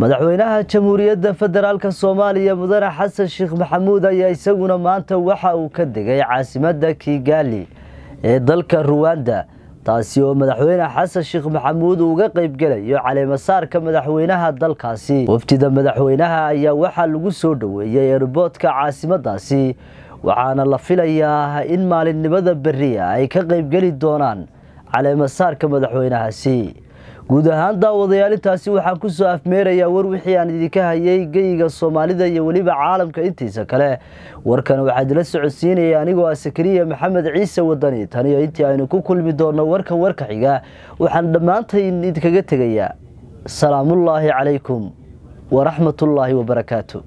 madaxweynaha jamhuuriyadda federaalka soomaaliya mudane xasan sheekh maxamuud ayaa isaguna maanta waxa uu ka degay caasimadda kigaali ee dalka ruwanda taasi oo madaxweyne xasan sheekh maxamuud uuga qaybgelayo caleemasaarka madaxweynaha dalkaasi wafdida madaxweynaha ayaa waxaa lagu soo dhoweeyey erboodka caasimaddaasi waxaana la filayaa in maalinnimada berriya ay ka qaybgeli doonaan caleemasaarka madaxweynahaasi guud ahaan daawadayaalintaasi intaasi waxaa ku soo afmeerayaa war wixii aan idinka hayay geyiga soomaalida iyo weliba caalamka intiisa kale warkan waxaa idila socodsiinayay anigoo ah sakariya maxamed ciise wadani tan iyo intii aynu ku kulmi doonno warkan warka xiga waxaan dhammaantayn idinkaga tegayaa salaamullaahi calaykum waraxmatullaahi wabarakaatu